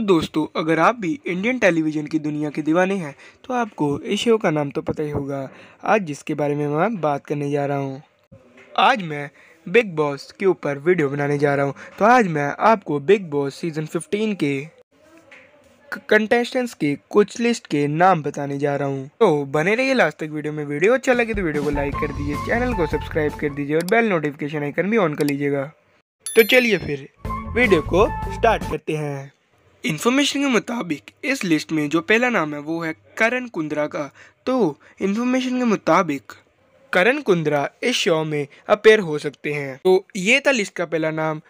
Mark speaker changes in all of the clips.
Speaker 1: तो दोस्तों अगर आप भी इंडियन टेलीविज़न की दुनिया के दीवाने हैं तो आपको इस शो का नाम तो पता ही होगा आज जिसके बारे में मैं बात करने जा रहा हूँ आज मैं बिग बॉस के ऊपर वीडियो बनाने जा रहा हूँ तो आज मैं आपको बिग बॉस सीज़न 15 के कंटेस्टेंट्स के कुछ लिस्ट के नाम बताने जा रहा हूँ तो बने रहिए लास्ट तक वीडियो में वीडियो अच्छा लगे तो वीडियो को लाइक कर दीजिए चैनल को सब्सक्राइब कर दीजिए और बेल नोटिफिकेशन आइकन भी ऑन कर लीजिएगा तो चलिए फिर वीडियो को स्टार्ट करते हैं इन्फॉर्मेशन के मुताबिक इस लिस्ट में जो पहला नाम है वो है करण कुंद्रा का तो इन्फॉर्मेशन के मुताबिक करण कुंद्रा इस शो में अपेयर हो सकते हैं तो ये था लिस्ट का पहला नाम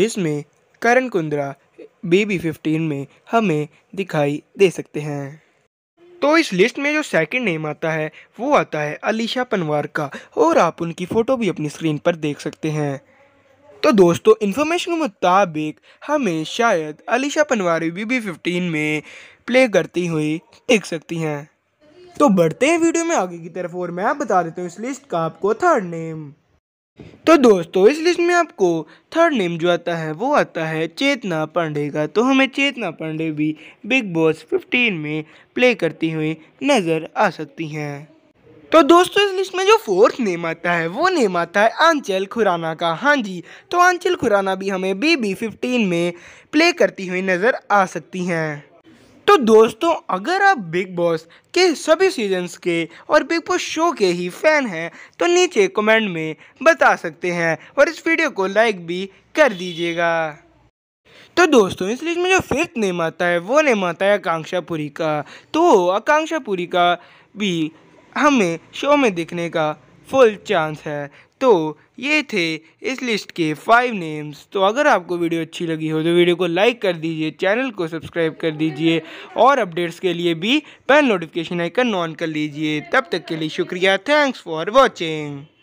Speaker 1: जिसमें करण कुंद्रा बेबी फिफ्टीन में हमें दिखाई दे सकते हैं तो इस लिस्ट में जो सेकंड नेम आता है वो आता है अलीशा पनवार का और आप उनकी फ़ोटो भी अपनी स्क्रीन पर देख सकते हैं तो दोस्तों इन्फॉर्मेशन के मुताबिक हमें शायद Alisha Panwari B B fifteen में प्ले करती हुई दिख सकती हैं तो बढ़ते हैं वीडियो में आगे की तरफ और मैं आप बता देता हूँ इस लिस्ट का आपको थर्ड नेम तो दोस्तों इस लिस्ट में आपको थर्ड नेम जो आता है वो आता है चेतना पांडे का तो हमें चेतना पांडे भी बिग बॉस 15 में प्ले करती हुई नज़र आ सकती हैं तो दोस्तों इस लिस्ट में जो फोर्थ नेम आता है वो नेम आता है आंचल खुराना का हाँ जी तो आंचल खुराना भी हमें बी बी फिफ्टीन में प्ले करती हुई नज़र आ सकती हैं तो दोस्तों अगर आप बिग बॉस के सभी सीजन्स के और बिग बॉस शो के ही फ़ैन हैं तो नीचे कमेंट में बता सकते हैं और इस वीडियो को लाइक भी कर दीजिएगा तो दोस्तों इस लिस्ट में जो फिफ्थ नेम आता है वो नेम आता है आकांक्षा पुरी का तो आकांक्षा पुरी का भी हमें शो में दिखने का फुल चांस है तो ये थे इस लिस्ट के फाइव नेम्स तो अगर आपको वीडियो अच्छी लगी हो तो वीडियो को लाइक कर दीजिए चैनल को सब्सक्राइब कर दीजिए और अपडेट्स के लिए भी बेल नोटिफिकेशन आइकन ऑन कर लीजिए तब तक के लिए शुक्रिया थैंक्स फॉर वॉचिंग